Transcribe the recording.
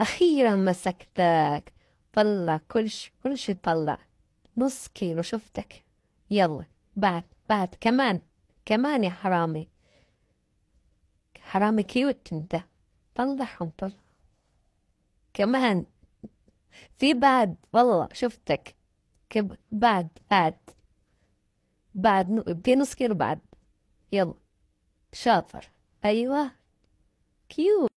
أخيرا مسكتك طلع كل شيء كل شيء طلع نص كيلو شفتك يلا بعد بعد كمان كمان يا حرامي حرامي كيوت انت طلعهم طلع كمان في بعد والله شفتك كب بعد بعد بعد في نص كيلو بعد يلا شاطر أيوة كيوت